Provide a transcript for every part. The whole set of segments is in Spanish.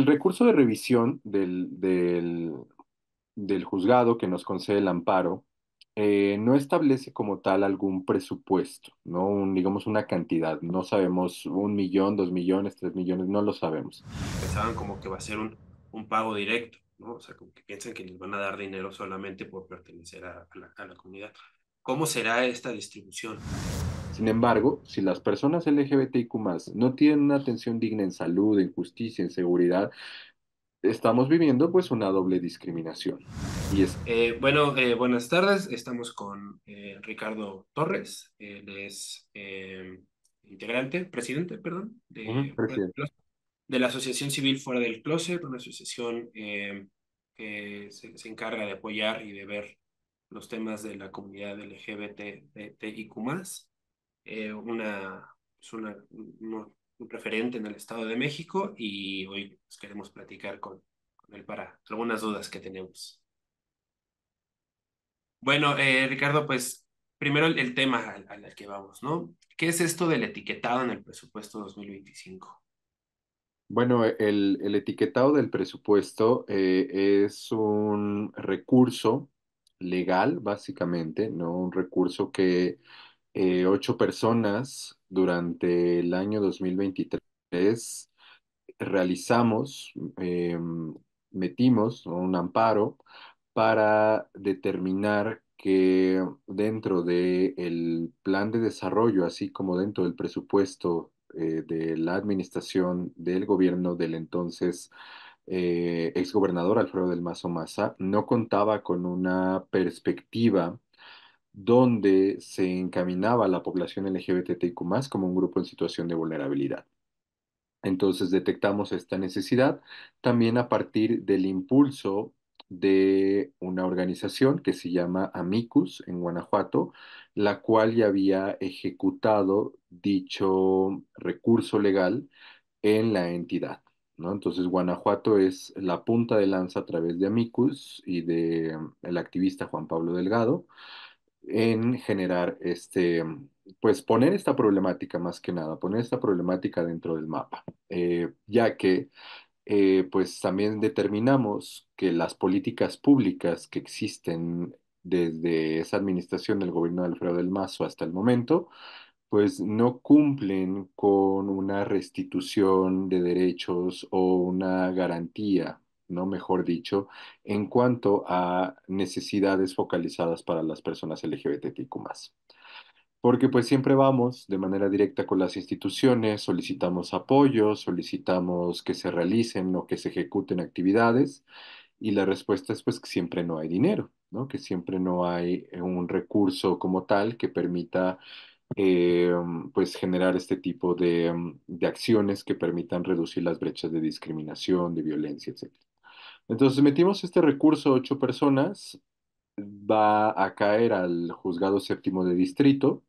el recurso de revisión del, del, juzgado que nos concede el amparo eh, no establece como tal algún presupuesto, ¿no? digamos una cantidad. No sabemos un millón, dos millones, tres millones, no lo sabemos. Pensaban como que va a ser un, pago directo, ¿no? O sea, como que piensan que les van a dar dinero solamente por pertenecer a, la, a la comunidad. ¿Cómo será esta distribución? Sin embargo, si las personas LGBTIQ no tienen una atención digna en salud, en justicia, en seguridad, estamos viviendo pues una doble discriminación. Eh, bueno, eh, buenas tardes. Estamos con eh, Ricardo Torres. Él es integrante, presidente, perdón, de, la Asociación Civil Fuera del Closet, una asociación que se, se, encarga de apoyar y de ver los temas de la comunidad LGBTIQ+. Eh, una, es una, un, preferente referente en el Estado de México y hoy queremos platicar con, con, él para algunas dudas que tenemos. Bueno, eh, Ricardo, pues primero el, tema al, al, que vamos, ¿no? ¿Qué es esto del etiquetado en el presupuesto 2025? Bueno, el, el etiquetado del presupuesto eh, es un recurso legal, básicamente, ¿no? Un recurso que eh, ocho personas durante el año 2023 realizamos, em, metimos un amparo para determinar que dentro del plan de desarrollo, así como dentro del presupuesto eh, de la administración del gobierno del entonces eh, exgobernador Alfredo del Mazo Maza, no contaba con una perspectiva donde se encaminaba la población más como un grupo en situación de vulnerabilidad. Entonces detectamos esta necesidad también a partir del impulso de una organización que se llama Amicus en Guanajuato, la cual ya había ejecutado dicho recurso legal en la entidad. Entonces Guanajuato es la punta de lanza a través de Amicus y del mm, el activista Juan Pablo Delgado, en generar este, pues poner esta problemática más que nada, poner esta problemática dentro del mapa, eh, ya que eh, pues también determinamos que las políticas públicas que existen desde esa administración del gobierno de Alfredo del Mazo hasta el momento, pues no cumplen con una restitución de derechos o una garantía ¿no? Mejor dicho, en cuanto a necesidades focalizadas para las personas más porque pues siempre vamos de manera directa con las instituciones, solicitamos apoyo, solicitamos que se realicen o que se ejecuten actividades y la respuesta es pues que siempre no hay dinero, que siempre no hay un recurso como tal que permita eh, pues generar este tipo de, de acciones que permitan reducir las brechas de discriminación, de violencia, etc. Entonces metimos este recurso, ocho personas, va a caer al juzgado séptimo de distrito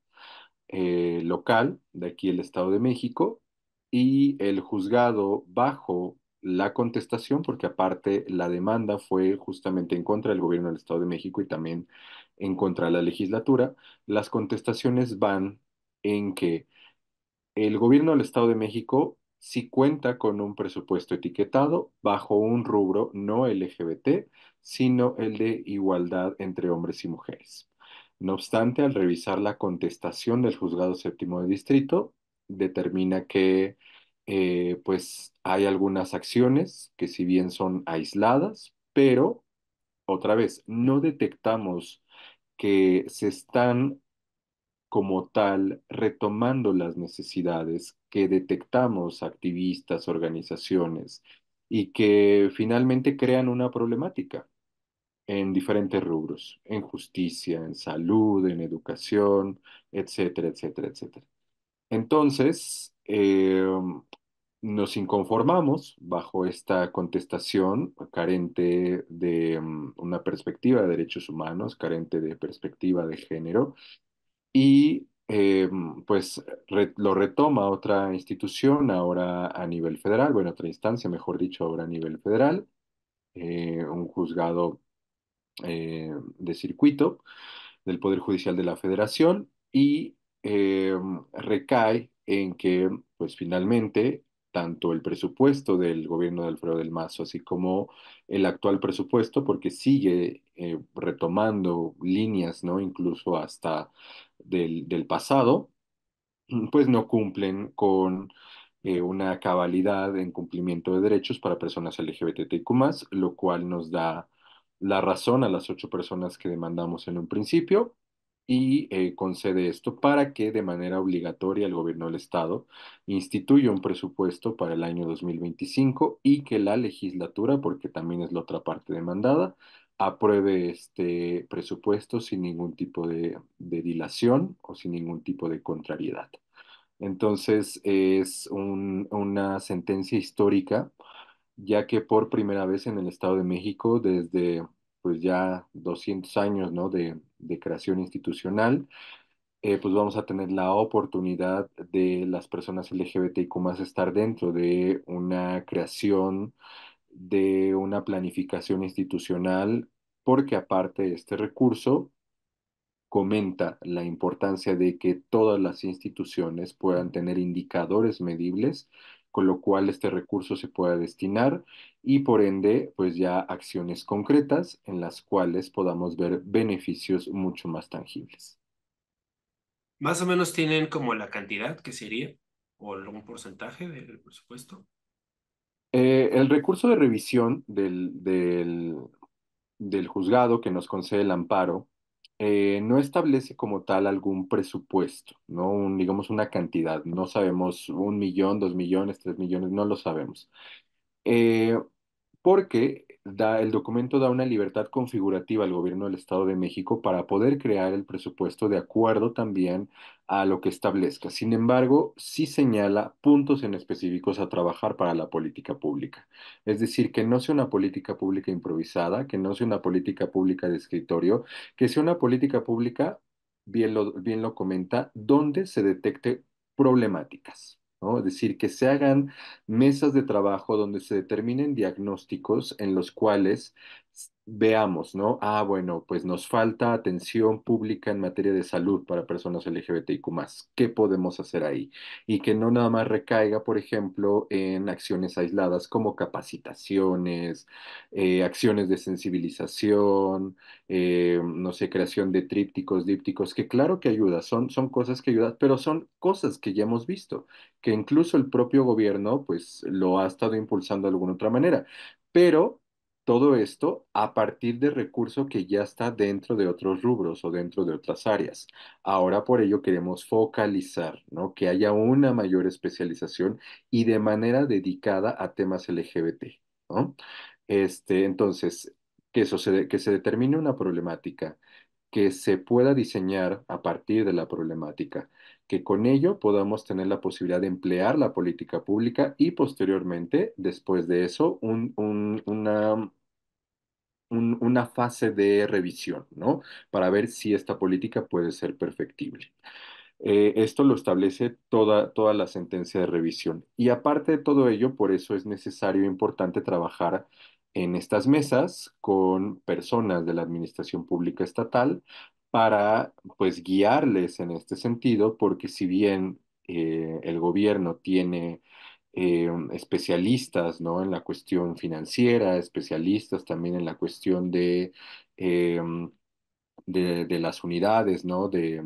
eh, local de aquí el Estado de México y el juzgado bajo la contestación, porque aparte la demanda fue justamente en contra del gobierno del Estado de México y también en contra de la legislatura, las contestaciones van en que el gobierno del Estado de México si cuenta con un presupuesto etiquetado bajo un rubro no LGBT, sino el de igualdad entre hombres y mujeres. No obstante, al revisar la contestación del juzgado séptimo de distrito, determina que eh, pues hay algunas acciones que si bien son aisladas, pero otra vez, no detectamos que se están como tal retomando las necesidades que detectamos activistas, organizaciones y que finalmente crean una problemática en diferentes rubros, en justicia, en salud, en educación, etcétera, etcétera, etcétera. Entonces, eh, nos inconformamos bajo esta contestación carente de mm, una perspectiva de derechos humanos, carente de perspectiva de género, y eh, pues lo retoma otra institución ahora a nivel federal, bueno, otra instancia, mejor dicho, ahora a nivel federal, eh, un juzgado eh, de circuito del Poder Judicial de la Federación y recae en que pues finalmente tanto el presupuesto del gobierno de Alfredo del Mazo, así como el actual presupuesto, porque sigue eh, retomando líneas, ¿no? Incluso hasta del, pasado, pues no cumplen con eh, una cabalidad en cumplimiento de derechos para personas LGBTIQ+, lo cual nos da la razón a las ocho personas que demandamos en un principio y eh, concede esto para que de manera obligatoria el gobierno del estado instituya un presupuesto para el año 2025 y que la legislatura, porque también es la otra parte demandada, apruebe este presupuesto sin ningún tipo de, dilación o sin ningún tipo de contrariedad. Entonces es una sentencia histórica, ya que por primera vez en el Estado de México, desde pues ya 200 años ¿no? de, creación institucional, eh, pues vamos a tener la oportunidad de las personas LGBTIQ más estar dentro de una creación de una planificación institucional, porque aparte de este recurso, comenta la importancia de que todas las instituciones puedan tener indicadores medibles, con lo cual este recurso se pueda destinar y por ende, pues ya acciones concretas en las cuales podamos ver beneficios mucho más tangibles. Más o menos tienen como la cantidad que sería o algún porcentaje del presupuesto. Eh, el recurso de revisión del, juzgado que nos concede el amparo eh, no establece como tal algún presupuesto, ¿no? digamos una cantidad. No sabemos un millón, dos millones, tres millones, no lo sabemos. Eh, porque el documento da una libertad configurativa al gobierno del Estado de México para poder crear el presupuesto de acuerdo también a lo que establezca. Sin embargo, sí señala puntos en específicos a trabajar para la política pública. Es decir, que no sea una política pública improvisada, que no sea una política pública de escritorio, que sea una política pública, bien lo, bien lo comenta, donde se detecte problemáticas. Es decir, que se hagan mesas de trabajo donde se determinen diagnósticos en los cuales veamos, ¿no? Ah, bueno, pues nos falta atención pública en materia de salud para personas LGBTIQ+. ¿Qué podemos hacer ahí? Y que no nada más recaiga, por ejemplo, en acciones aisladas como capacitaciones, eh, acciones de sensibilización, eh, no sé, creación de trípticos, dípticos, que claro que ayuda, son, son cosas que ayudan, pero son cosas que ya hemos visto, que incluso el propio gobierno, pues, lo ha estado impulsando de alguna otra manera. Pero todo esto a partir de recurso que ya está dentro de otros rubros o dentro de otras áreas. Ahora por ello queremos focalizar, ¿no? Que haya una mayor especialización y de manera dedicada a temas LGBT, ¿no? Este, entonces, que, se, que se determine una problemática, que se pueda diseñar a partir de la problemática, que con ello podamos tener la posibilidad de emplear la política pública y posteriormente, después de eso, una, una fase de revisión, ¿no? Para ver si esta política puede ser perfectible. Eh, esto lo establece toda, toda la sentencia de revisión. Y aparte de todo ello, por eso es necesario e importante trabajar en estas mesas con personas de la Administración Pública Estatal para pues guiarles en este sentido, porque si bien eh, el gobierno tiene eh, especialistas ¿no? en la cuestión financiera, especialistas también en la cuestión de, em, de, las unidades, ¿no? de,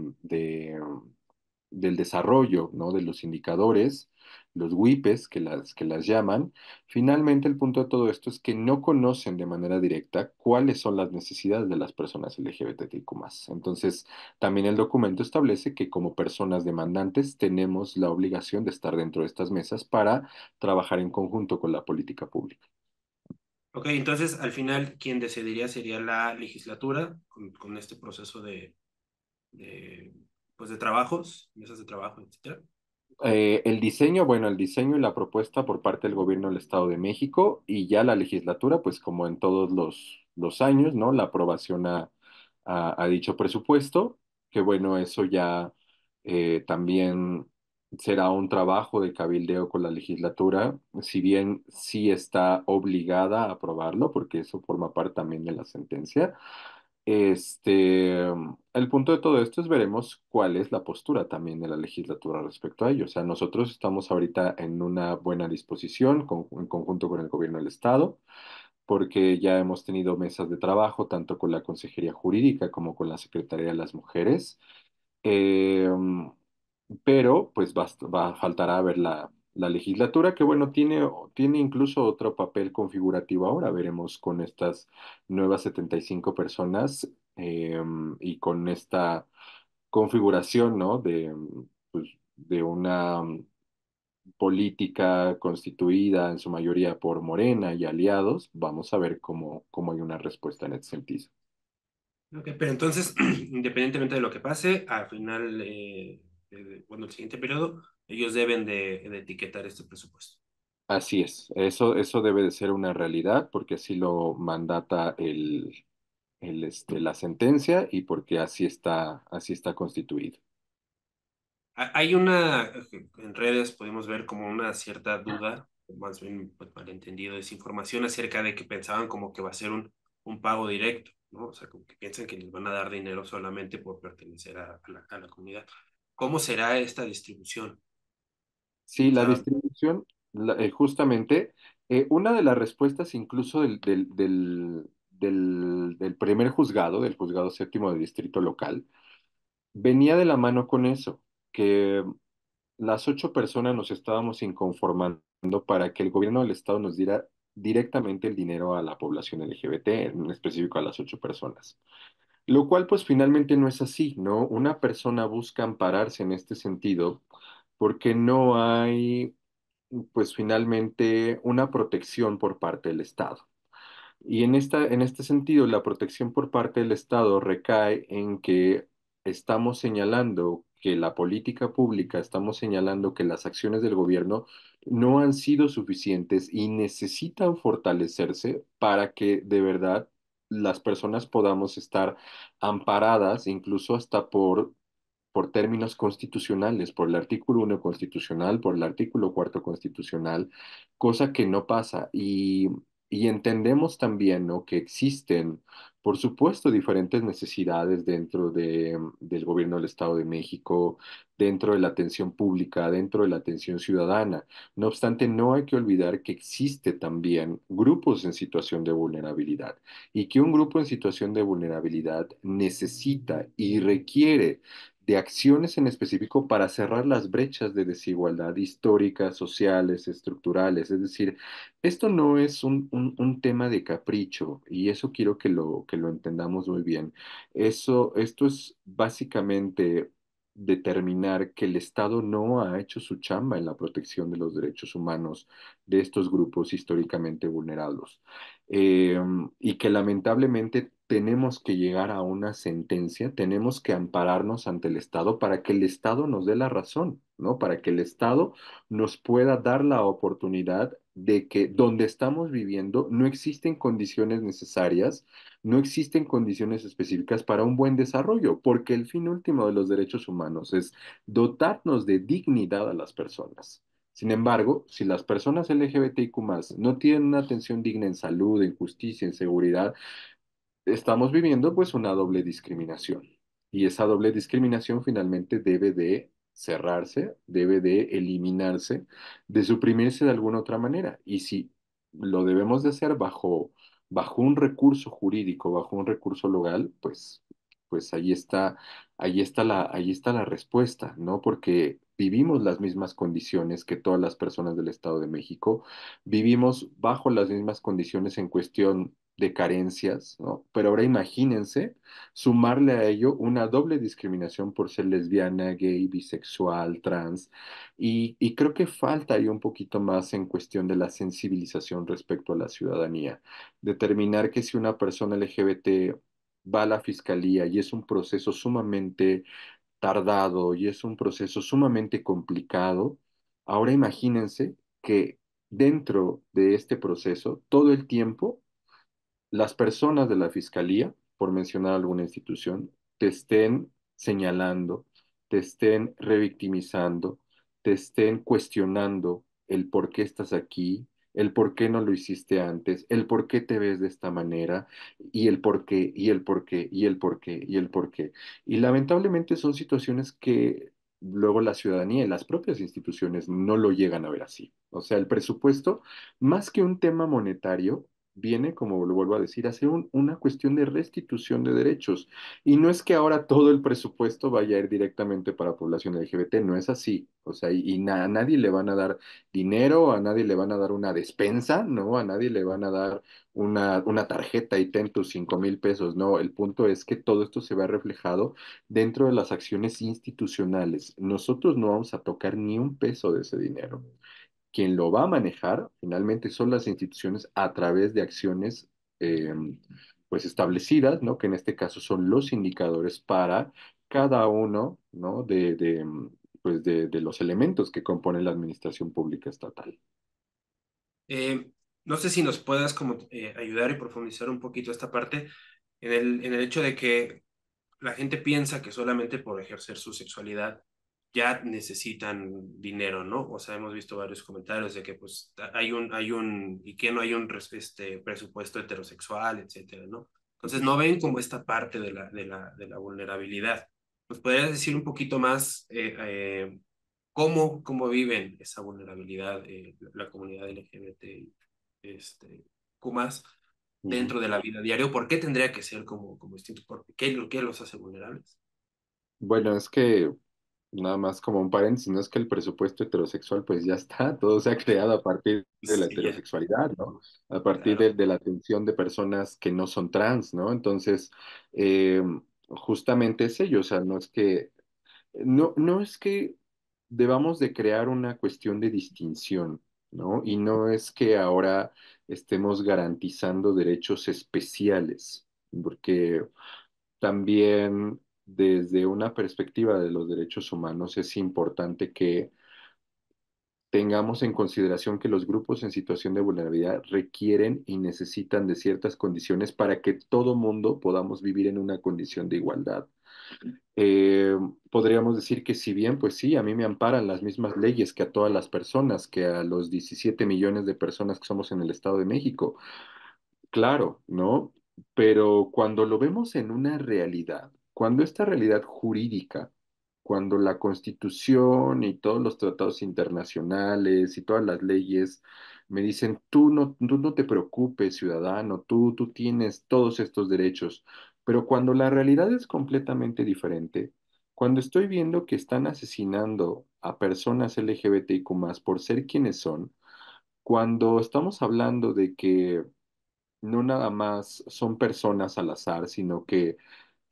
del desarrollo ¿no? de los indicadores los WIPES que las, que las llaman, finalmente el punto de todo esto es que no conocen de manera directa cuáles son las necesidades de las personas más Entonces, también el documento establece que como personas demandantes tenemos la obligación de estar dentro de estas mesas para trabajar en conjunto con la política pública. Ok, entonces al final quien decidiría sería la legislatura con, este proceso de, pues, de trabajos, mesas de trabajo, etcétera. Eh, el diseño, bueno, el diseño y la propuesta por parte del gobierno del Estado de México y ya la legislatura, pues como en todos los, los años, ¿no? La aprobación a, dicho presupuesto, que bueno, eso ya eh, también será un trabajo de cabildeo con la legislatura, si bien sí está obligada a aprobarlo, porque eso forma parte también de la sentencia, este, el punto de todo esto es veremos cuál es la postura también de la legislatura respecto a ello. O sea, nosotros estamos ahorita en una buena disposición en conjunto con el gobierno del Estado, porque ya hemos tenido mesas de trabajo tanto con la Consejería Jurídica como con la Secretaría de las Mujeres. Em, pero pues faltará ver la, la legislatura, que bueno, tiene, tiene incluso otro papel configurativo ahora, veremos con estas nuevas 75 personas em, y con esta configuración, ¿no? De, pues, de una política constituida en su mayoría por Morena y aliados, vamos a ver cómo, cómo hay una respuesta en ese sentido. Ok, pero entonces, independientemente de lo que pase, al final, eh, eh bueno, el siguiente periodo, ellos deben de, etiquetar este presupuesto. Así es, eso, eso debe de ser una realidad porque así lo mandata el, el, este, la sentencia y porque así está, así está constituido. Hay una, en redes podemos ver como una cierta duda, más bien pues, malentendido, desinformación acerca de que pensaban como que va a ser un, un pago directo, ¿no? O sea, como que piensan que les van a dar dinero solamente por pertenecer la, a la comunidad. ¿Cómo será esta distribución? Sí, la distribución, eh, justamente, eh, una de las respuestas incluso del, primer juzgado, del juzgado séptimo de distrito local, venía de la mano con eso, que las ocho personas nos estábamos inconformando para que el gobierno del estado nos diera directamente el dinero a la población LGBT, en específico a las ocho personas. Lo cual pues finalmente no es así, ¿no? Una persona busca ampararse en este sentido porque no hay, pues finalmente, una protección por parte del Estado. Y en, esta, en este sentido, la protección por parte del Estado recae en que estamos señalando que la política pública, estamos señalando que las acciones del gobierno no han sido suficientes y necesitan fortalecerse para que de verdad las personas podamos estar amparadas incluso hasta por por términos constitucionales, por el artículo 1 constitucional, por el artículo 4 constitucional, cosa que no pasa. Y, entendemos también que existen, por supuesto, diferentes necesidades dentro del gobierno del Estado de México, dentro de la atención pública, dentro de la atención ciudadana. No obstante, no hay que olvidar que existe también grupos en situación de vulnerabilidad y que un grupo en situación de vulnerabilidad necesita y requiere de acciones en específico para cerrar las brechas de desigualdad históricas, sociales, estructurales. Es decir, esto no es un, tema de capricho y eso quiero que lo, que lo entendamos muy bien. Eso, esto es básicamente determinar que el Estado no ha hecho su chamba en la protección de los derechos humanos de estos grupos históricamente vulnerados em, y que lamentablemente tenemos que llegar a una sentencia, tenemos que ampararnos ante el Estado para que el Estado nos dé la razón, ¿no? Para que el Estado nos pueda dar la oportunidad de que donde estamos viviendo no existen condiciones necesarias, no existen condiciones específicas para un buen desarrollo, porque el fin último de los derechos humanos es dotarnos de dignidad a las personas. Sin embargo, si las personas LGBTIQ no tienen una atención digna en salud, en justicia, en seguridad, estamos viviendo pues una doble discriminación y esa doble discriminación finalmente debe de cerrarse, debe de eliminarse, de suprimirse de alguna otra manera. Y si lo debemos de hacer bajo, bajo un recurso jurídico, bajo un recurso legal, pues, pues ahí está, ahí está la, ahí está la respuesta, ¿no? Porque vivimos las mismas condiciones que todas las personas del Estado de México, vivimos bajo las mismas condiciones en cuestión de carencias, Pero ahora imagínense sumarle a ello una doble discriminación por ser lesbiana, gay, bisexual, trans, y, y creo que falta ahí un poquito más en cuestión de la sensibilización respecto a la ciudadanía, determinar que si una persona LGBT va a la fiscalía y es un proceso sumamente y es un proceso sumamente complicado, ahora imagínense que dentro de este proceso, todo el tiempo, las personas de la Fiscalía, por mencionar alguna institución, te estén señalando, te estén revictimizando, te estén cuestionando el por qué estás aquí, el por qué no lo hiciste antes, el por qué te ves de esta manera, y el por qué, y el por qué, y el por qué, y el por qué. Y lamentablemente son situaciones que luego la ciudadanía y las propias instituciones no lo llegan a ver así. O sea, el presupuesto, más que un tema monetario, viene, como lo vuelvo a decir, a ser una cuestión de restitución de derechos. Y no es que ahora todo el presupuesto vaya a ir directamente para población LGBT, no es así. O sea, y, a nadie le van a dar dinero, a nadie le van a dar una despensa, ¿no? A nadie le van a dar una, una tarjeta y ten tus cinco mil pesos, no. El punto es que todo esto se ve reflejado dentro de las acciones institucionales. Nosotros no vamos a tocar ni un peso de ese dinero quien lo va a manejar finalmente son las instituciones a través de acciones em, pues establecidas, ¿no? que en este caso son los indicadores para cada uno ¿no? de, em, pues de, los elementos que componen la administración pública estatal. Eh, no sé si nos puedas como, eh, ayudar y profundizar un poquito esta parte en el, en el hecho de que la gente piensa que solamente por ejercer su sexualidad ya necesitan dinero, ¿no? O sea, hemos visto varios comentarios de que pues hay un, hay un, y que no hay un este, presupuesto heterosexual, etcétera, ¿no? Entonces no ven como esta parte de la, de la, de la vulnerabilidad. Pues, podrías decir un poquito más eh, eh, cómo, cómo viven esa vulnerabilidad eh, la comunidad LGBT, este, más dentro de la vida diaria? ¿Por qué tendría que ser como, como distinto? ¿Por qué, ¿Qué los hace vulnerables? Bueno, es que nada más como un paréntesis, no es que el presupuesto heterosexual pues ya está, todo se ha creado a partir de la heterosexualidad, ¿no? A partir de, la atención de personas que no son trans, ¿no? Entonces, eh, justamente es ello, o sea, no es que, no, no es que debamos de crear una cuestión de distinción, ¿no? Y no es que ahora estemos garantizando derechos especiales, porque también desde una perspectiva de los derechos humanos es importante que tengamos en consideración que los grupos en situación de vulnerabilidad requieren y necesitan de ciertas condiciones para que todo mundo podamos vivir en una condición de igualdad. Eh, podríamos decir que si bien, pues sí, a mí me amparan las mismas leyes que a todas las personas, que a los 17 millones de personas que somos en el Estado de México. Claro, ¿no? Pero cuando lo vemos en una realidad, cuando esta realidad jurídica, cuando la Constitución y todos los tratados internacionales y todas las leyes me dicen, tú no, no te preocupes, ciudadano, tú, tú tienes todos estos derechos, pero cuando la realidad es completamente diferente, cuando estoy viendo que están asesinando a personas LGBTIQ más por ser quienes son, cuando estamos hablando de que no nada más son personas al azar, sino que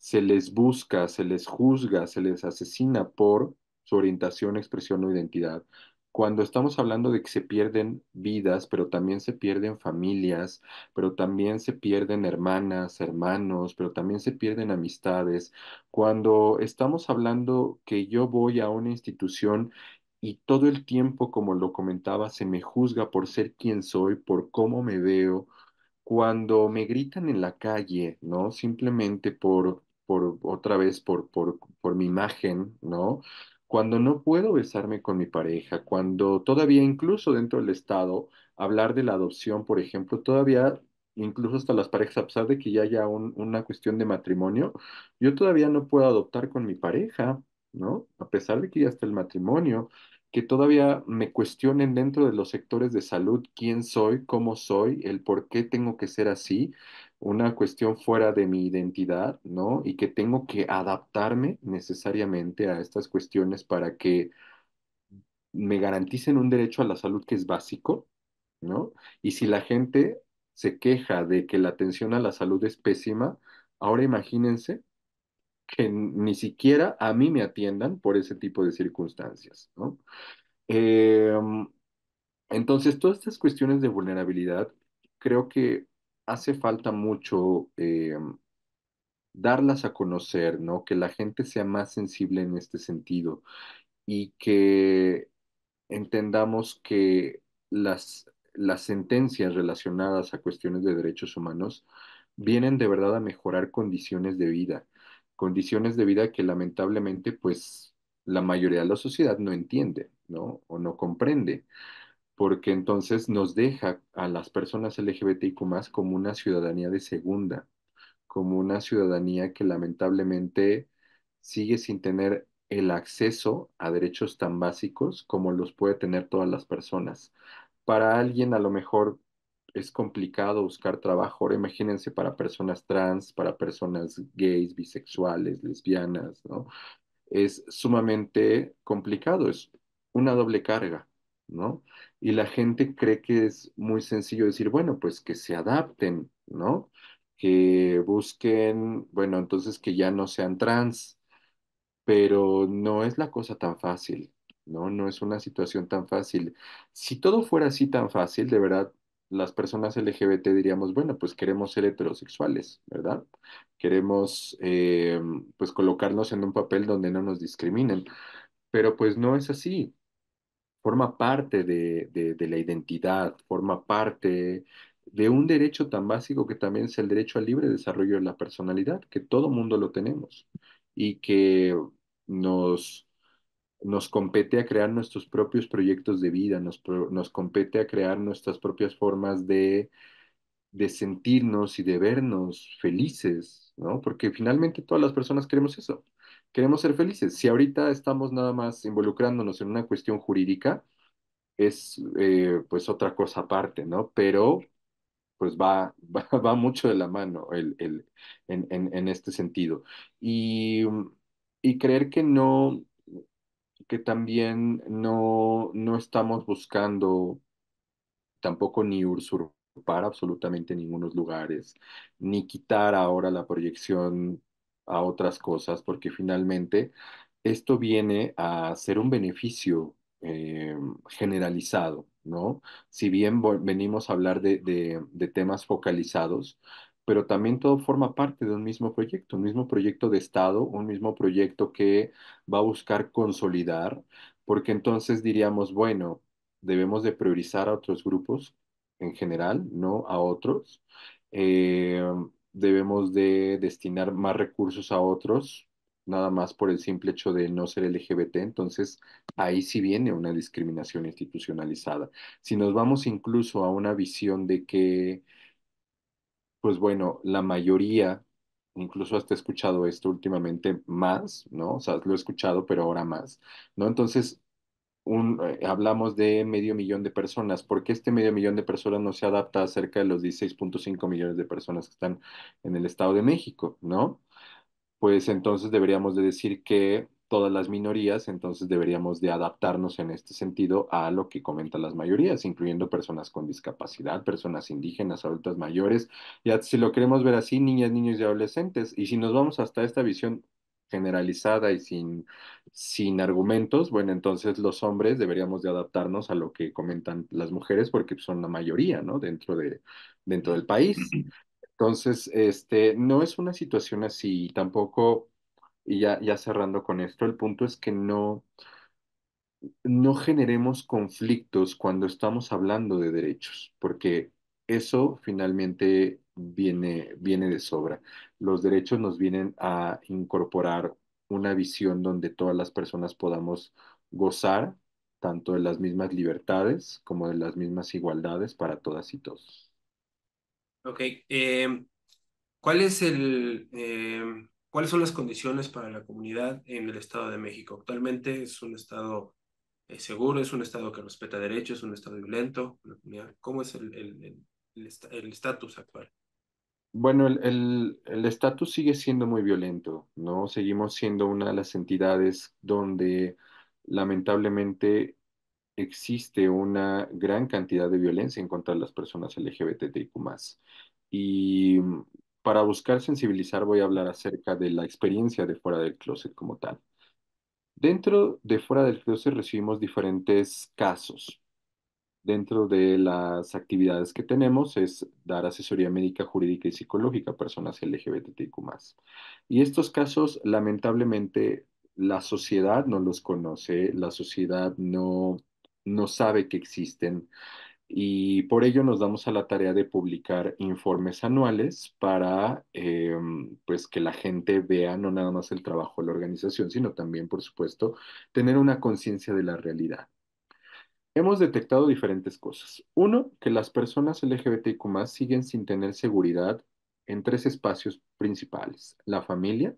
se les busca, se les juzga, se les asesina por su orientación, expresión o identidad. Cuando estamos hablando de que se pierden vidas, pero también se pierden familias, pero también se pierden hermanas, hermanos, pero también se pierden amistades. Cuando estamos hablando que yo voy a una institución y todo el tiempo, como lo comentaba, se me juzga por ser quien soy, por cómo me veo, cuando me gritan en la calle, ¿no? Simplemente por por otra vez por, mi imagen, ¿no? Cuando no puedo besarme con mi pareja, cuando todavía incluso dentro del Estado, hablar de la adopción, por ejemplo, todavía incluso hasta las parejas, a pesar de que ya haya una cuestión de matrimonio, yo todavía no puedo adoptar con mi pareja, ¿no? A pesar de que ya está el matrimonio que todavía me cuestionen dentro de los sectores de salud quién soy, cómo soy, el por qué tengo que ser así, una cuestión fuera de mi identidad, ¿no? Y que tengo que adaptarme necesariamente a estas cuestiones para que me garanticen un derecho a la salud que es básico, ¿no? Y si la gente se queja de que la atención a la salud es pésima, ahora imagínense que ni siquiera a mí me atiendan por ese tipo de circunstancias, em, entonces, todas estas cuestiones de vulnerabilidad, creo que hace falta mucho em, darlas a conocer, ¿no? Que la gente sea más sensible en este sentido y que entendamos que las, las sentencias relacionadas a cuestiones de derechos humanos vienen de verdad a mejorar condiciones de vida condiciones de vida que lamentablemente pues la mayoría de la sociedad no entiende, ¿no? O no comprende, porque entonces nos deja a las personas LGBTIQ más como una ciudadanía de segunda, como una ciudadanía que lamentablemente sigue sin tener el acceso a derechos tan básicos como los puede tener todas las personas. Para alguien a lo mejor es complicado buscar trabajo. Ahora imagínense para personas trans, para personas gays, bisexuales, lesbianas, ¿no? Es sumamente complicado, es una doble carga, ¿no? Y la gente cree que es muy sencillo decir, bueno, pues que se adapten, ¿no? Que busquen, bueno, entonces que ya no sean trans, pero no es la cosa tan fácil, ¿no? No es una situación tan fácil. Si todo fuera así tan fácil, de verdad, las personas LGBT diríamos, bueno, pues queremos ser heterosexuales, ¿verdad? Queremos eh, pues colocarnos en un papel donde no nos discriminen, pero pues no es así. Forma parte de, de la identidad, forma parte de un derecho tan básico que también es el derecho al libre desarrollo de la personalidad, que todo mundo lo tenemos y que nos nos compete a crear nuestros propios proyectos de vida, nos, nos compete a crear nuestras propias formas de, sentirnos y de vernos felices, ¿no? Porque finalmente todas las personas queremos eso, queremos ser felices. Si ahorita estamos nada más involucrándonos en una cuestión jurídica, es eh, pues otra cosa aparte, ¿no? Pero pues va, va, mucho de la mano en, este sentido. Y, y creer que no, que también no, estamos buscando tampoco ni usurpar absolutamente ningunos lugares, ni quitar ahora la proyección a otras cosas, porque finalmente esto viene a ser un beneficio eh, generalizado, ¿no? Si bien venimos a hablar de temas focalizados, pero también todo forma parte de un mismo proyecto, un mismo proyecto de Estado, un mismo proyecto que va a buscar consolidar, porque entonces diríamos, bueno, debemos de priorizar a otros grupos en general, no a otros. Eh, debemos de destinar más recursos a otros, nada más por el simple hecho de no ser LGBT, entonces ahí sí viene una discriminación institucionalizada. Si nos vamos incluso a una visión de que pues bueno, la mayoría, incluso hasta he escuchado esto últimamente más, ¿no? O sea, lo he escuchado, pero ahora más, ¿no? Entonces, un, eh, hablamos de medio millón de personas. ¿Por qué este medio millón de personas no se adapta a cerca de los 16.5 millones de personas que están en el Estado de México, ¿no? Pues entonces deberíamos de decir que todas las minorías, entonces deberíamos de adaptarnos en este sentido a lo que comentan las mayorías, incluyendo personas con discapacidad, personas indígenas, adultos mayores, y si lo queremos ver así, niñas, niños y adolescentes. Y si nos vamos hasta esta visión generalizada y sin, sin argumentos, bueno, entonces los hombres deberíamos de adaptarnos a lo que comentan las mujeres porque son la mayoría, ¿no? Dentro, de, dentro del país. Entonces, este, no es una situación así, tampoco y ya, ya cerrando con esto, el punto es que no, no generemos conflictos cuando estamos hablando de derechos, porque eso finalmente viene, viene de sobra. Los derechos nos vienen a incorporar una visión donde todas las personas podamos gozar tanto de las mismas libertades como de las mismas igualdades para todas y todos. Ok. Em, ¿Cuál es el, em, ¿Cuáles son las condiciones para la comunidad en el Estado de México? Actualmente es un Estado eh, seguro, es un Estado que respeta derechos, es un Estado violento. ¿Cómo es el estatus actual? Bueno, el estatus sigue siendo muy violento, ¿no? Seguimos siendo una de las entidades donde lamentablemente existe una gran cantidad de violencia en contra de las personas LGBTIQ+. Y para buscar sensibilizar voy a hablar acerca de la experiencia de fuera del closet como tal. Dentro de fuera del closet recibimos diferentes casos. Dentro de las actividades que tenemos es dar asesoría médica, jurídica y psicológica a personas LGBTIQ+. Y estos casos, lamentablemente, la sociedad no los conoce, la sociedad no, no sabe que existen y por ello nos damos a la tarea de publicar informes anuales para em, pues que la gente vea no nada más el trabajo de la organización, sino también, por supuesto, tener una conciencia de la realidad. Hemos detectado diferentes cosas. Uno, que las personas LGBTQ siguen sin tener seguridad en tres espacios principales, la familia,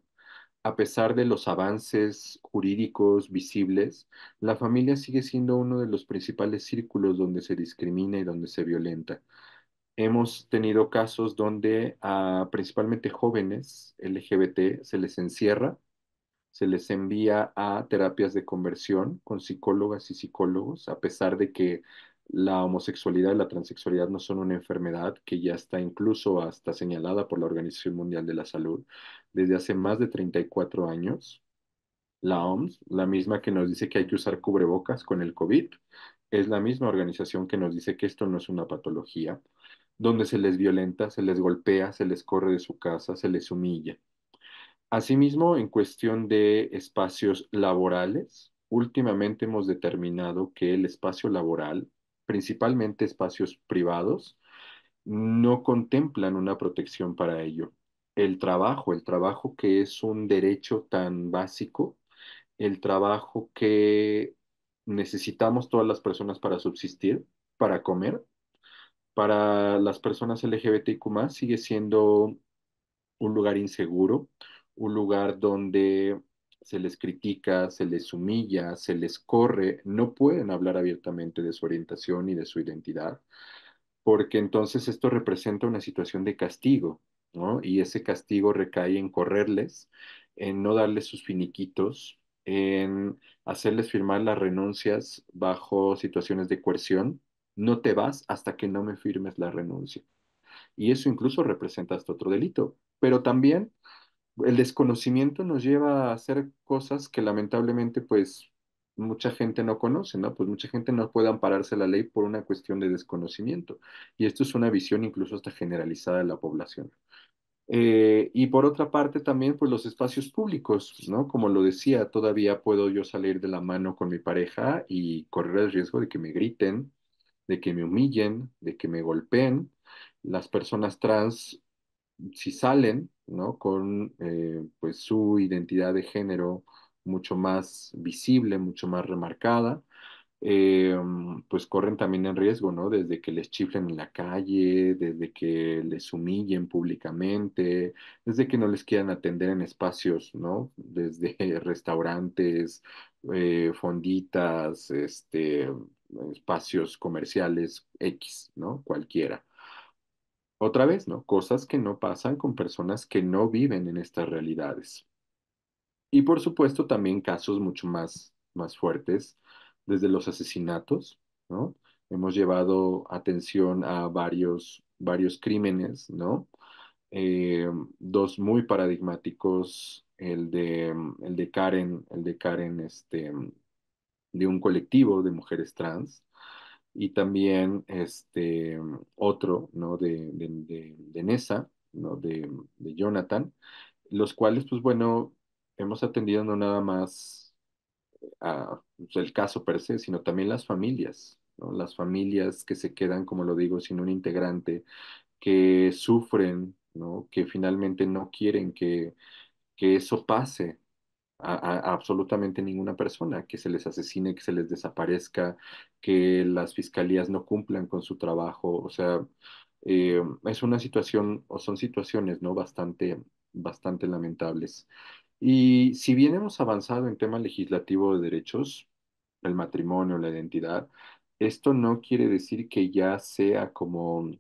a pesar de los avances jurídicos visibles, la familia sigue siendo uno de los principales círculos donde se discrimina y donde se violenta. Hemos tenido casos donde principalmente jóvenes LGBT se les encierra, se les envía a terapias de conversión con psicólogas y psicólogos, a pesar de que la homosexualidad y la transexualidad no son una enfermedad que ya está incluso hasta señalada por la Organización Mundial de la Salud desde hace más de 34 años. La OMS, la misma que nos dice que hay que usar cubrebocas con el COVID, es la misma organización que nos dice que esto no es una patología, donde se les violenta, se les golpea, se les corre de su casa, se les humilla. Asimismo, en cuestión de espacios laborales, últimamente hemos determinado que el espacio laboral principalmente espacios privados, no contemplan una protección para ello. El trabajo, el trabajo que es un derecho tan básico, el trabajo que necesitamos todas las personas para subsistir, para comer, para las personas LGBTQ sigue siendo un lugar inseguro, un lugar donde se les critica, se les humilla, se les corre, no pueden hablar abiertamente de su orientación y de su identidad, porque entonces esto representa una situación de castigo, ¿no? Y ese castigo recae en correrles, en no darles sus finiquitos, en hacerles firmar las renuncias bajo situaciones de coerción. No te vas hasta que no me firmes la renuncia. Y eso incluso representa hasta otro delito. Pero también el desconocimiento nos lleva a hacer cosas que lamentablemente pues mucha gente no conoce, ¿no? Pues mucha gente no puede ampararse la ley por una cuestión de desconocimiento. Y esto es una visión incluso hasta generalizada de la población. Eh, y por otra parte también pues los espacios públicos, ¿no? Como lo decía, todavía puedo yo salir de la mano con mi pareja y correr el riesgo de que me griten, de que me humillen, de que me golpeen. Las personas trans, si salen, ¿no? Con eh, pues, su identidad de género mucho más visible, mucho más remarcada, eh, pues corren también en riesgo, ¿no? Desde que les chiflen en la calle, desde que les humillen públicamente, desde que no les quieran atender en espacios, ¿no? Desde restaurantes, eh, fonditas, este, espacios comerciales X, ¿no? Cualquiera. Otra vez, ¿no? Cosas que no pasan con personas que no viven en estas realidades. Y por supuesto también casos mucho más, más fuertes, desde los asesinatos, ¿no? Hemos llevado atención a varios, varios crímenes, ¿no? Eh, dos muy paradigmáticos, el de, el de Karen, el de Karen, este, de un colectivo de mujeres trans, y también este otro, ¿no? De, de, Nessa, ¿no? De, de Jonathan, los cuales, pues bueno, hemos atendido no nada más a, pues, el caso per se, sino también las familias, ¿no? Las familias que se quedan, como lo digo, sin un integrante, que sufren, ¿no? Que finalmente no quieren que, que eso pase, a, absolutamente ninguna persona, que se les asesine, que se les desaparezca, que las fiscalías no cumplan con su trabajo. O sea, eh, es una situación o son situaciones ¿no? bastante, bastante lamentables. Y si bien hemos avanzado en tema legislativo de derechos, el matrimonio, la identidad, esto no quiere decir que ya sea como,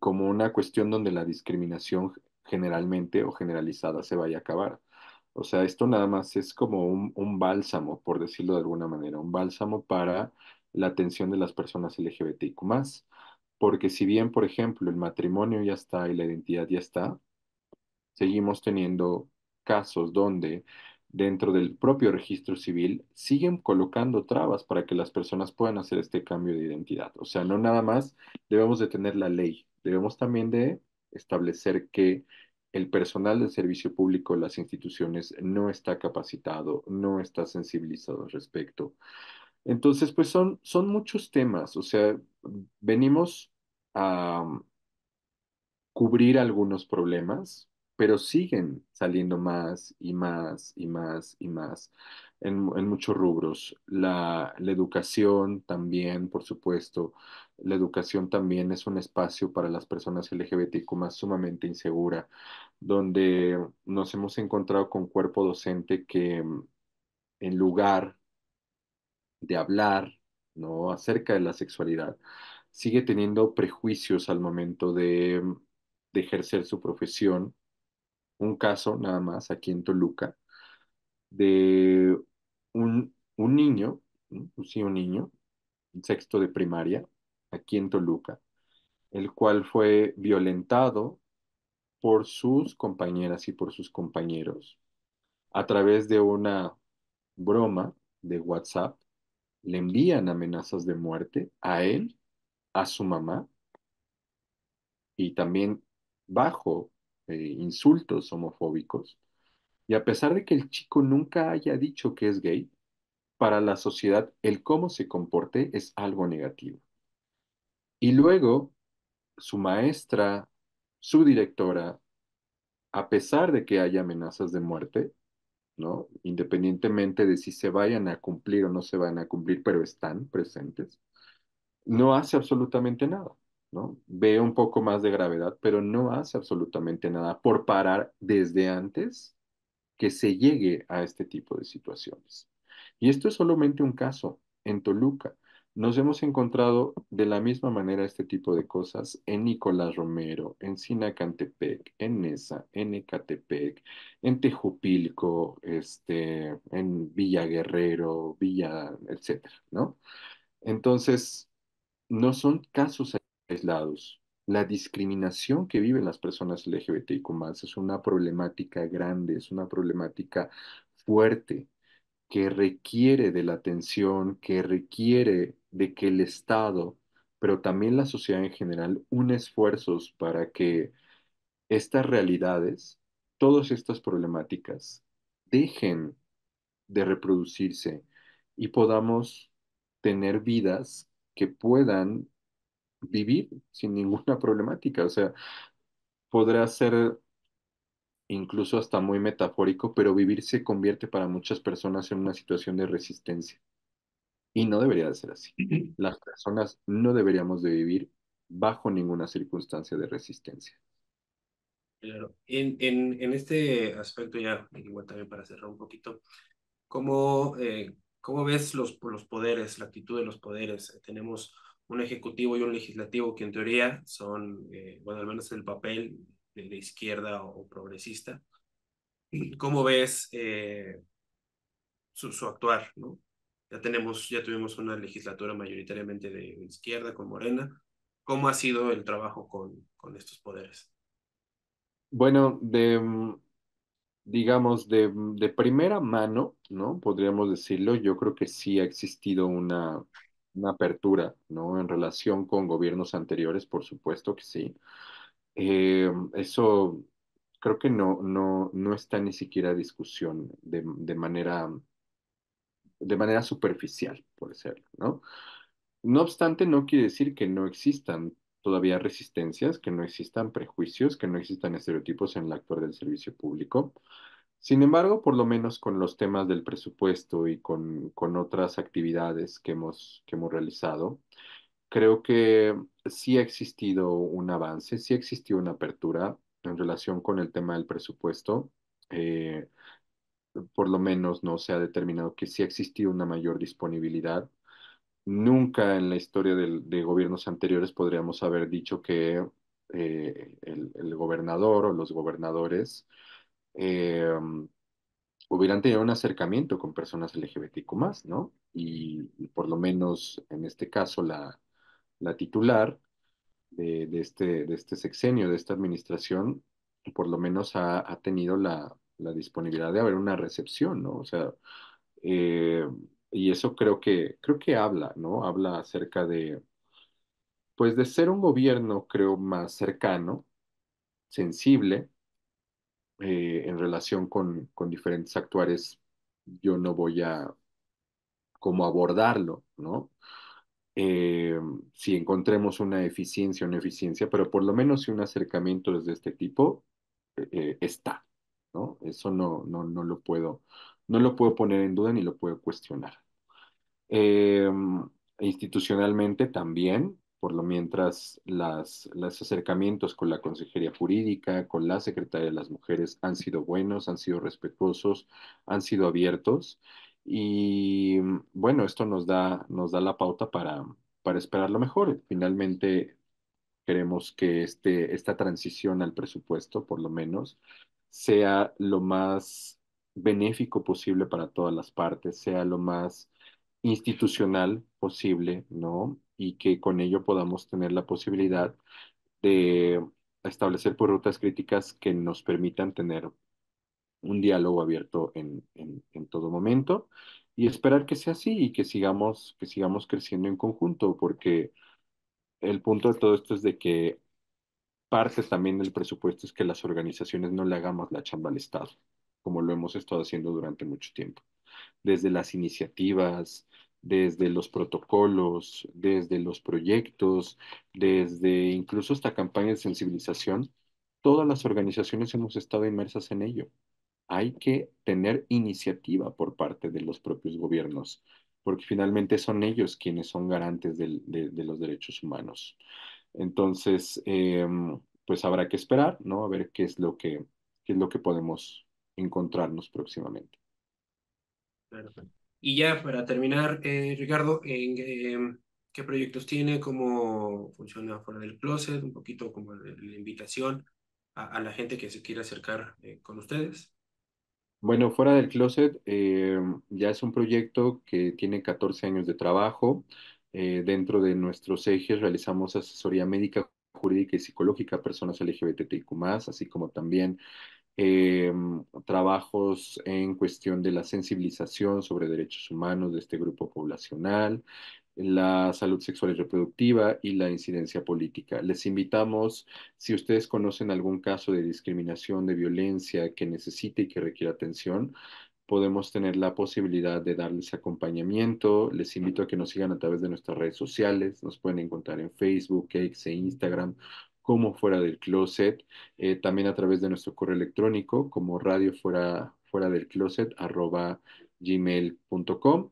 como una cuestión donde la discriminación generalmente o generalizada se vaya a acabar. O sea, esto nada más es como un, bálsamo, por decirlo de alguna manera, un bálsamo para la atención de las personas LGBTIQ más. Porque si bien, por ejemplo, el matrimonio ya está y la identidad ya está, seguimos teniendo casos donde dentro del propio registro civil siguen colocando trabas para que las personas puedan hacer este cambio de identidad. O sea, no nada más debemos de tener la ley, debemos también de establecer que el personal del servicio público las instituciones no está capacitado, no está sensibilizado al respecto. Entonces, pues son, son muchos temas, o sea, venimos a cubrir algunos problemas, pero siguen saliendo más y más y más y más en, muchos rubros. La, educación también, por supuesto. La educación también es un espacio para las personas LGBTQ más sumamente insegura, donde nos hemos encontrado con cuerpo docente que mm, en lugar de hablar ¿no? acerca de la sexualidad, sigue teniendo prejuicios al momento de, mm, de ejercer su profesión. Un caso nada más aquí en Toluca, de un, un niño, sí, un niño, sexto de primaria, aquí en Toluca, el cual fue violentado por sus compañeras y por sus compañeros a través de una broma de WhatsApp. Le envían amenazas de muerte a él, a su mamá y también bajo eh, insultos homofóbicos y a pesar de que el chico nunca haya dicho que es gay, para la sociedad el cómo se comporte es algo negativo. Y luego, su maestra, su directora, a pesar de que haya amenazas de muerte, ¿no? Independientemente de si se vayan a cumplir o no se van a cumplir, pero están presentes, no hace absolutamente nada, ¿no? Ve un poco más de gravedad, pero no hace absolutamente nada por parar desde antes que se llegue a este tipo de situaciones. Y esto es solamente un caso. En Toluca nos hemos encontrado de la misma manera este tipo de cosas en Nicolás Romero, en Sinacantepec, en Nesa, en Ecatepec, en Tejupilco, este, en Villa Guerrero, Villa, etcétera, ¿no? Entonces, no son casos aislados, la discriminación que viven las personas LGBTIQ más es una problemática grande, es una problemática fuerte que requiere de la atención, que requiere de que el Estado, pero también la sociedad en general, un esfuerzos para que estas realidades, todas estas problemáticas, dejen de reproducirse y podamos tener vidas que puedan vivir sin ninguna problemática. O sea, podrá ser incluso hasta muy metafórico, pero vivir se convierte para muchas personas en una situación de resistencia. Y no debería de ser así. Las personas no deberíamos de vivir bajo ninguna circunstancia de resistencia. Claro. En, en, en este aspecto ya, igual también para cerrar un poquito, ¿cómo, eh, cómo ves los, los poderes, la actitud de los poderes? Tenemos un ejecutivo y un legislativo que en teoría son, eh, bueno, al menos el papel de izquierda o, progresista. ¿Cómo ves eh, su, su, actuar? ¿no? Ya, tenemos, ya tuvimos una legislatura mayoritariamente de izquierda con Morena. ¿Cómo ha sido el trabajo con, con estos poderes? Bueno, de, mm, digamos, de, mm, de primera mano, ¿no? Podríamos decirlo, yo creo que sí ha existido una una apertura, ¿no? En relación con gobiernos anteriores, por supuesto que sí. Eh, eso creo que no, no, no está ni siquiera discusión de, manera, de manera superficial, por decirlo, ¿no? No obstante, no quiere decir que no existan todavía resistencias, que no existan prejuicios, que no existan estereotipos en el actor del servicio público. Sin embargo, por lo menos con los temas del presupuesto y con, otras actividades que hemos, que hemos realizado, creo que sí ha existido un avance, sí existido una apertura en relación con el tema del presupuesto. Eh, por lo menos no se ha determinado que sí ha existido una mayor disponibilidad. Nunca en la historia de, gobiernos anteriores podríamos haber dicho que eh, el, gobernador o los gobernadores Em, hubieran tenido un acercamiento con personas LGBTQ más, ¿no? Y, y, por lo menos en este caso la, la titular de, de, este, de este sexenio, de esta administración, por lo menos ha, ha tenido la, la, disponibilidad de haber una recepción, ¿no? O sea, eh, y eso creo que, creo que habla, ¿no? Habla acerca de, pues de ser un gobierno, creo, más cercano, sensible, eh, en relación con, con, diferentes actuares, yo no voy a como abordarlo, ¿no? Eh, si encontremos una eficiencia, una eficiencia, pero por lo menos si un acercamiento desde este tipo eh, está, ¿no? Eso no, no, no, lo puedo, no lo puedo poner en duda ni lo puedo cuestionar. institucionalmente también por lo mientras, las, los acercamientos con la Consejería Jurídica, con la Secretaría de las Mujeres han sido buenos, han sido respetuosos, han sido abiertos. Y mm, bueno, esto nos da, nos da la pauta para, para esperar lo mejor. Finalmente, queremos que este, esta transición al presupuesto, por lo menos, sea lo más benéfico posible para todas las partes, sea lo más institucional posible, ¿no? y que con ello podamos tener la posibilidad de establecer por pues, rutas críticas que nos permitan tener un diálogo abierto en, todo momento y esperar que sea así y que sigamos, que sigamos creciendo en conjunto, porque el punto de todo esto es de que partes también del presupuesto es que las organizaciones no le hagamos la chamba al Estado, como lo hemos estado haciendo durante mucho tiempo, desde las iniciativas, desde los protocolos, desde los proyectos, desde incluso hasta campaña de sensibilización, todas las organizaciones hemos estado inmersas en ello. Hay que tener iniciativa por parte de los propios gobiernos, porque finalmente son ellos quienes son garantes de, los derechos humanos. Entonces, em, pues habrá que esperar, ¿no? A ver qué es lo que, qué es lo que podemos encontrarnos próximamente. Perfecto. Y ya para terminar, eh, Ricardo, ¿en, em, ¿qué proyectos tiene? ¿Cómo funciona fuera del closet? Un poquito como la invitación a, la gente que se quiere acercar eh, con ustedes. Bueno, fuera del closet em, ya es un proyecto que tiene 14 años de trabajo. Eh, dentro de nuestros ejes realizamos asesoría médica jurídica y psicológica a personas LGBTIQ+, así como también Em, trabajos en cuestión de la sensibilización sobre derechos humanos de este grupo poblacional, la salud sexual y reproductiva y la incidencia política. Les invitamos, si ustedes conocen algún caso de discriminación, de violencia que necesite y que requiera atención, podemos tener la posibilidad de darles acompañamiento. Les invito a que nos sigan a través de nuestras redes sociales. Nos pueden encontrar en Facebook, X e Instagram como fuera del closet, eh, también a través de nuestro correo electrónico como radio fuera, fuera del closet gmail.com.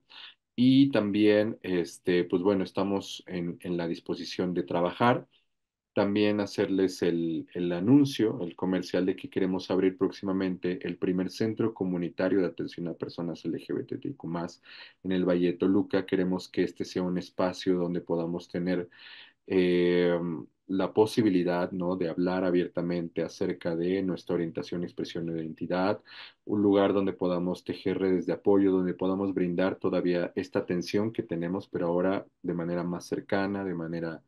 Y también, este, pues bueno, estamos en, en la disposición de trabajar también hacerles el, anuncio, el comercial de que queremos abrir próximamente el primer centro comunitario de atención a personas LGBTQ+, en el Valle de Toluca. Queremos que este sea un espacio donde podamos tener eh, la posibilidad ¿no? de hablar abiertamente acerca de nuestra orientación, expresión de identidad, un lugar donde podamos tejer redes de apoyo, donde podamos brindar todavía esta atención que tenemos, pero ahora de manera más cercana, de manera,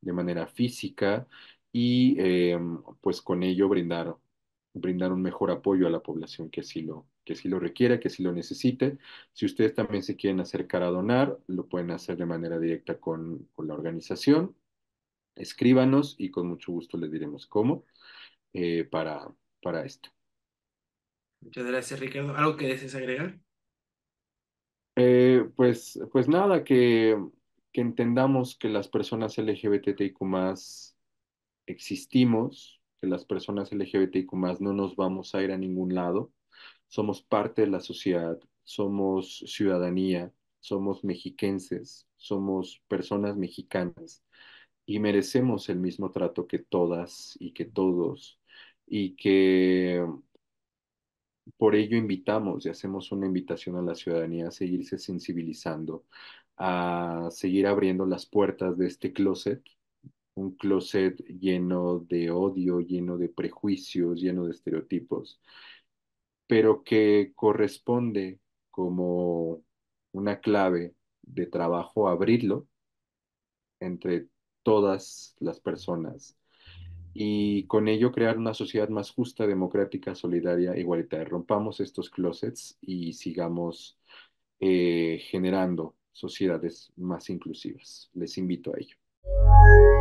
de manera física, y eh, pues con ello brindar, brindar un mejor apoyo a la población que sí lo, que sí lo requiera, que sí lo necesite. Si ustedes también se quieren acercar a donar, lo pueden hacer de manera directa con, con la organización escríbanos y con mucho gusto les diremos cómo eh, para, para esto. Muchas gracias, Ricardo. ¿Algo que desees agregar? Eh, pues, pues nada, que, entendamos que las personas LGBTIQ existimos, que las personas LGBTIQ no nos vamos a ir a ningún lado, somos parte de la sociedad, somos ciudadanía, somos mexiquenses, somos personas mexicanas y merecemos el mismo trato que todas y que todos y que mm, por ello invitamos y hacemos una invitación a la ciudadanía a seguirse sensibilizando, a seguir abriendo las puertas de este closet, un closet lleno de odio, lleno de prejuicios, lleno de estereotipos, pero que corresponde como una clave de trabajo abrirlo entre todas las personas y con ello crear una sociedad más justa, democrática, solidaria, igualitaria. Rompamos estos closets y sigamos eh, generando sociedades más inclusivas. Les invito a ello.